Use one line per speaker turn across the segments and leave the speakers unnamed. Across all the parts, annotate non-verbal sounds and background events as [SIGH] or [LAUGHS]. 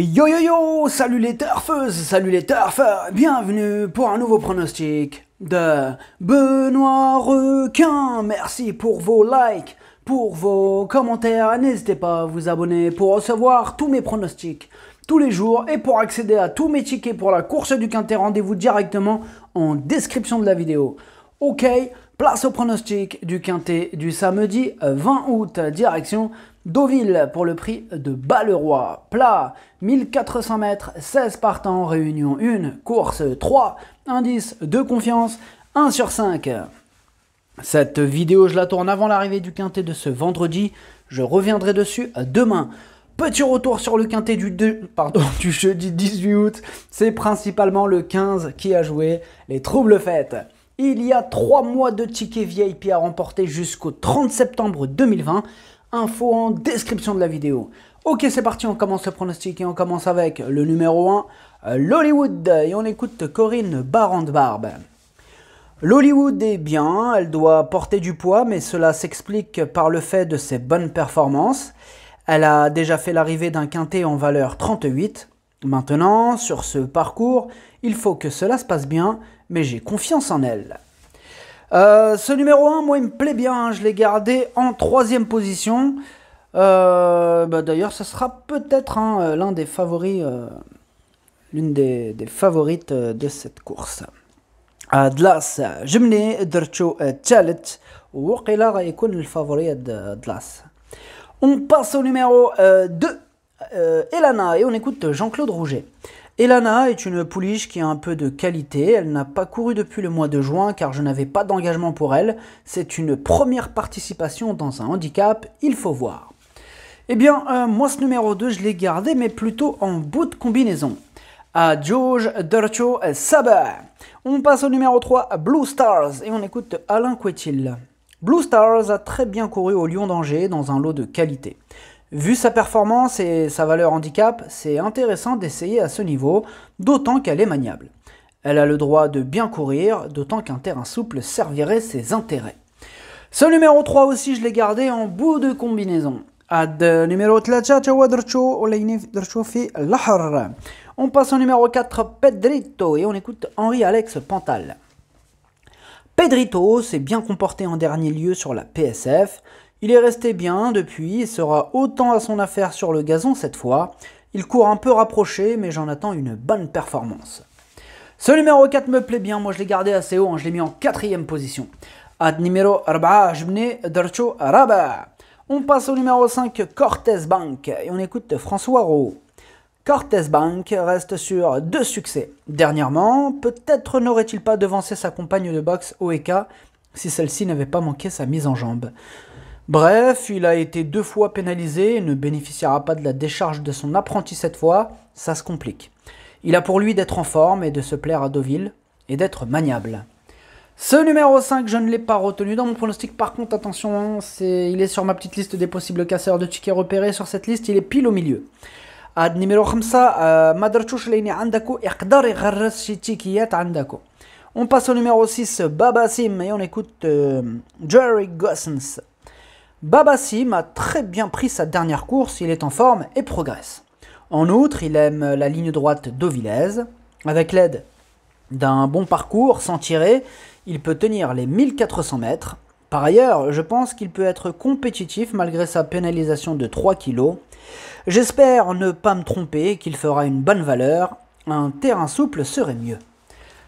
yo yo yo, salut les turfeuses, salut les turfeurs, bienvenue pour un nouveau pronostic de Benoît Requin. Merci pour vos likes, pour vos commentaires, n'hésitez pas à vous abonner pour recevoir tous mes pronostics tous les jours et pour accéder à tous mes tickets pour la course du Quintet, rendez-vous directement en description de la vidéo. Ok, place au pronostic du Quintet du samedi 20 août, direction Deauville pour le prix de bas Plat, 1400 mètres, 16 partants, réunion 1, course 3, indice de confiance 1 sur 5. Cette vidéo, je la tourne avant l'arrivée du quintet de ce vendredi. Je reviendrai dessus demain. Petit retour sur le quintet du, pardon, [LAUGHS] du jeudi 18 août. C'est principalement le 15 qui a joué les troubles fêtes. Il y a 3 mois de tickets VIP à remporter jusqu'au 30 septembre 2020 info en description de la vidéo. Ok, c'est parti, on commence le pronostic et on commence avec le numéro 1, euh, l'Hollywood. Et on écoute Corinne barrande barbe L'Hollywood est bien, elle doit porter du poids, mais cela s'explique par le fait de ses bonnes performances. Elle a déjà fait l'arrivée d'un quintet en valeur 38. Maintenant, sur ce parcours, il faut que cela se passe bien, mais j'ai confiance en elle. Euh, ce numéro 1, moi, il me plaît bien. Hein, je l'ai gardé en troisième position. Euh, bah, d'ailleurs, ce sera peut-être hein, euh, l'un des favoris, l'une des, favorites de cette course. de On passe au numéro 2, Elana, et on écoute Jean-Claude Rouget. Elana est une pouliche qui a un peu de qualité, elle n'a pas couru depuis le mois de juin car je n'avais pas d'engagement pour elle, c'est une première participation dans un handicap, il faut voir. Eh bien, euh, moi ce numéro 2 je l'ai gardé mais plutôt en bout de combinaison. À George et Saber. On passe au numéro 3, Blue Stars, et on écoute Alain Quetil. Blue Stars a très bien couru au Lion d'Angers dans un lot de qualité. Vu sa performance et sa valeur handicap, c'est intéressant d'essayer à ce niveau, d'autant qu'elle est maniable. Elle a le droit de bien courir, d'autant qu'un terrain souple servirait ses intérêts. Ce numéro 3 aussi, je l'ai gardé en bout de combinaison. On passe au numéro 4, Pedrito, et on écoute Henri-Alex Pantal. Pedrito s'est bien comporté en dernier lieu sur la PSF. Il est resté bien depuis, et sera autant à son affaire sur le gazon cette fois. Il court un peu rapproché, mais j'en attends une bonne performance. Ce numéro 4 me plaît bien, moi je l'ai gardé assez haut, hein, je l'ai mis en quatrième position. Ad numéro 4, Raba. On passe au numéro 5, Cortez Bank, et on écoute François Rowe. Cortez Bank reste sur deux succès. Dernièrement, peut-être n'aurait-il pas devancé sa compagne de boxe Oeka si celle-ci n'avait pas manqué sa mise en jambe. Bref, il a été deux fois pénalisé et ne bénéficiera pas de la décharge de son apprenti cette fois, ça se complique. Il a pour lui d'être en forme et de se plaire à Deauville et d'être maniable. Ce numéro 5, je ne l'ai pas retenu dans mon pronostic. Par contre, attention, hein, il est sur ma petite liste des possibles casseurs de tickets repérés. Sur cette liste, il est pile au milieu. À numéro 5, euh, On passe au numéro 6, Sim et on écoute euh, Jerry Gossens. Babassim a très bien pris sa dernière course, il est en forme et progresse. En outre, il aime la ligne droite d'Ovilez. Avec l'aide d'un bon parcours, sans tirer, il peut tenir les 1400 mètres. Par ailleurs, je pense qu'il peut être compétitif malgré sa pénalisation de 3 kg. J'espère ne pas me tromper, qu'il fera une bonne valeur. Un terrain souple serait mieux.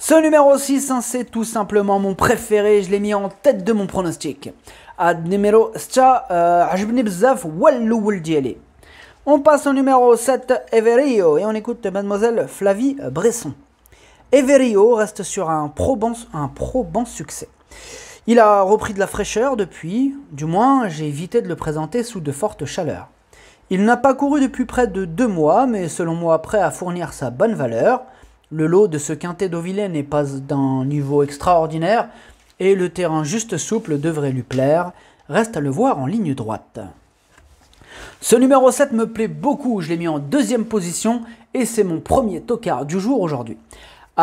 Ce numéro 6, hein, c'est tout simplement mon préféré, je l'ai mis en tête de mon pronostic. Euh, on passe au numéro 7, Everio, et on écoute mademoiselle Flavie Bresson. Everio reste sur un probant, succès. Il a repris de la fraîcheur depuis, du moins j'ai évité de le présenter sous de fortes chaleurs. Il n'a pas couru depuis près de deux mois, mais selon moi prêt à fournir sa bonne valeur. Le lot de ce quintet d'Auvillet n'est pas d'un niveau extraordinaire, et le terrain juste souple devrait lui plaire. Reste à le voir en ligne droite. Ce numéro 7 me plaît beaucoup, je l'ai mis en deuxième position et c'est mon premier tocard du jour aujourd'hui. On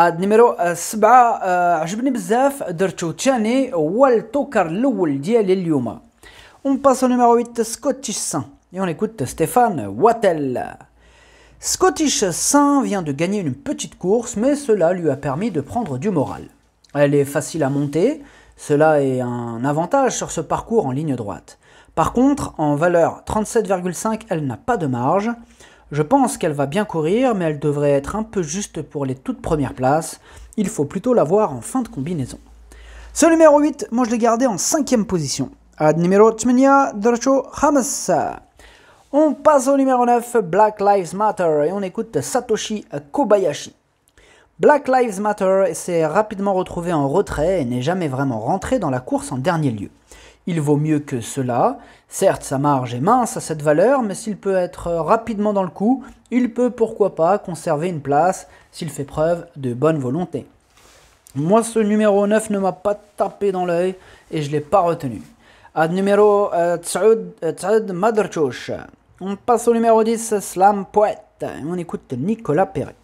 passe au numéro 8 Scottish Saint. et on écoute Stéphane Wattel. Scottish Saint vient de gagner une petite course, mais cela lui a permis de prendre du moral. Elle est facile à monter, cela est un avantage sur ce parcours en ligne droite. Par contre, en valeur 37,5, elle n'a pas de marge. Je pense qu'elle va bien courir, mais elle devrait être un peu juste pour les toutes premières places. Il faut plutôt la voir en fin de combinaison. Ce numéro 8, moi je l'ai gardé en cinquième position. numéro 8, On passe au numéro 9, Black Lives Matter, et on écoute Satoshi Kobayashi. Black Lives Matter s'est rapidement retrouvé en retrait et n'est jamais vraiment rentré dans la course en dernier lieu. Il vaut mieux que cela. Certes, sa marge est mince à cette valeur, mais s'il peut être rapidement dans le coup, il peut pourquoi pas conserver une place s'il fait preuve de bonne volonté. Moi, ce numéro 9 ne m'a pas tapé dans l'œil et je ne l'ai pas retenu. À numéro euh, euh, On passe au numéro 10, Slam Poète. On écoute Nicolas Perret.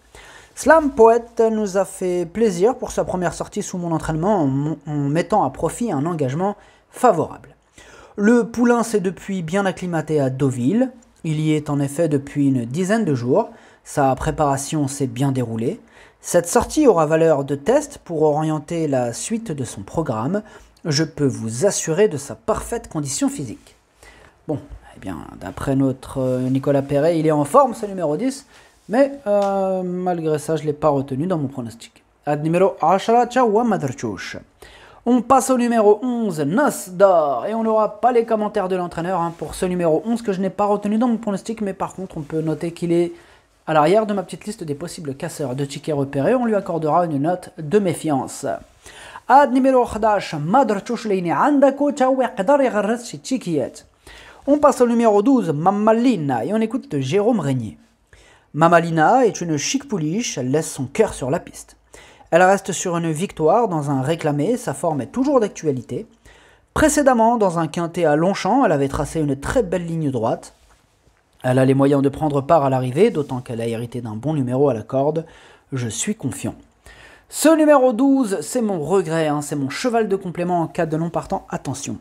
Slam Poète nous a fait plaisir pour sa première sortie sous mon entraînement en, mettant à profit un engagement favorable. Le poulain s'est depuis bien acclimaté à Deauville, il y est en effet depuis une dizaine de jours, sa préparation s'est bien déroulée. Cette sortie aura valeur de test pour orienter la suite de son programme, je peux vous assurer de sa parfaite condition physique. Bon, eh bien, d'après notre euh, Nicolas Perret, il est en forme ce numéro 10, mais euh, malgré ça, je ne l'ai pas retenu dans mon pronostic. Ad numéro 10, On passe au numéro 11, Nasdar. Et on n'aura pas les commentaires de l'entraîneur hein, pour ce numéro 11 que je n'ai pas retenu dans mon pronostic. Mais par contre, on peut noter qu'il est à l'arrière de ma petite liste des possibles casseurs de tickets repérés. On lui accordera une note de méfiance. Ad numéro 11, Madrchouch Andako On passe au numéro 12, Mamalina. Et on écoute Jérôme Régnier. Mamalina est une chic pouliche, elle laisse son cœur sur la piste. Elle reste sur une victoire dans un réclamé, sa forme est toujours d'actualité. Précédemment, dans un quintet à Longchamp, elle avait tracé une très belle ligne droite. Elle a les moyens de prendre part à l'arrivée, d'autant qu'elle a hérité d'un bon numéro à la corde. Je suis confiant. Ce numéro 12, c'est mon regret, hein, c'est mon cheval de complément en cas de non partant, attention.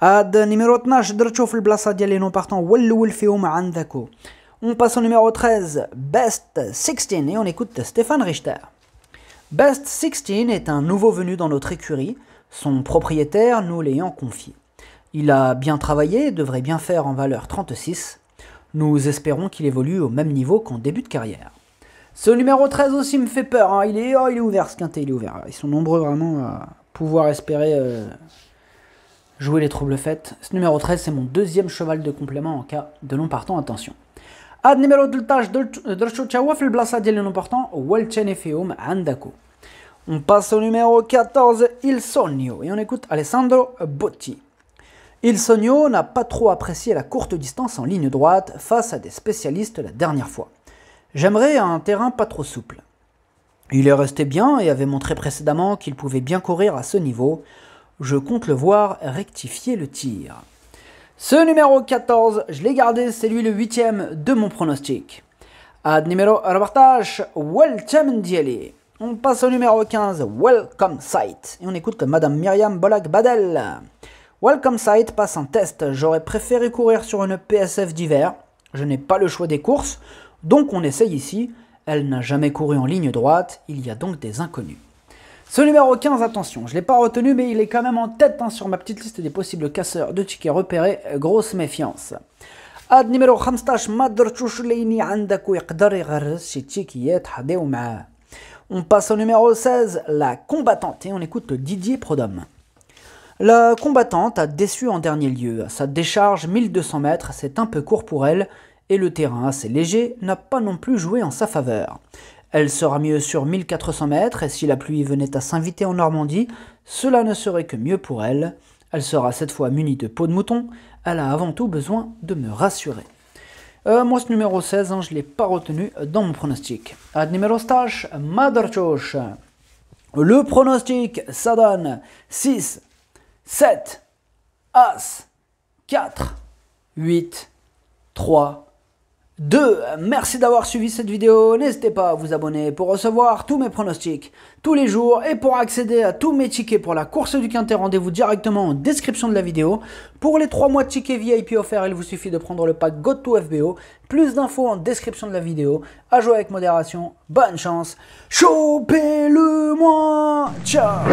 Ad numéro on passe au numéro 13, Best 16, et on écoute Stéphane Richter. Best 16 est un nouveau venu dans notre écurie, son propriétaire nous l'ayant confié. Il a bien travaillé devrait bien faire en valeur 36. Nous espérons qu'il évolue au même niveau qu'en début de carrière. Ce numéro 13 aussi me fait peur. Hein. Il, est, oh, il est ouvert, ce quintet, il est ouvert. Ils sont nombreux vraiment à pouvoir espérer euh, jouer les troubles faites. Ce numéro 13, c'est mon deuxième cheval de complément en cas de long partant. Attention. Ad numéro 13 درتو حتى هو le البلاصه ديال On passe au numéro 14, Il et on écoute Alessandro Botti. Il n'a pas trop apprécié la courte distance en ligne droite face à des spécialistes la dernière fois. J'aimerais un terrain pas trop souple. Il est resté bien et avait montré précédemment qu'il pouvait bien courir à ce niveau. Je compte le voir rectifier le tir. Ce numéro 14, je l'ai gardé, c'est lui le huitième de mon pronostic. Ad numéro reportage, Welcome Dieli. On passe au numéro 15, Welcome Sight. Et on écoute Madame Myriam Bolak Badel. Welcome Sight passe un test. J'aurais préféré courir sur une PSF d'hiver. Je n'ai pas le choix des courses, donc on essaye ici. Elle n'a jamais couru en ligne droite, il y a donc des inconnus. Ce numéro 15, attention, je ne l'ai pas retenu, mais il est quand même en tête hein, sur ma petite liste des possibles casseurs de tickets repérés. Euh, grosse méfiance. Ad On passe au numéro 16, la combattante, et on écoute Didier Prodhomme. La combattante a déçu en dernier lieu. Sa décharge 1200 mètres, c'est un peu court pour elle, et le terrain assez léger n'a pas non plus joué en sa faveur. Elle sera mieux sur 1400 mètres et si la pluie venait à s'inviter en Normandie, cela ne serait que mieux pour elle. Elle sera cette fois munie de peau de mouton, elle a avant tout besoin de me rassurer. Euh, moi, ce numéro 16, hein, je ne l'ai pas retenu dans mon pronostic. ad numéro stage, Le pronostic, ça donne 6, 7, As, 4, 8, 3, 2. Merci d'avoir suivi cette vidéo, n'hésitez pas à vous abonner pour recevoir tous mes pronostics tous les jours et pour accéder à tous mes tickets pour la course du Quintet, rendez-vous directement en description de la vidéo. Pour les 3 mois de tickets VIP offerts, il vous suffit de prendre le pack FBO. Plus d'infos en description de la vidéo, à jouer avec modération, bonne chance, chopez-le moi, ciao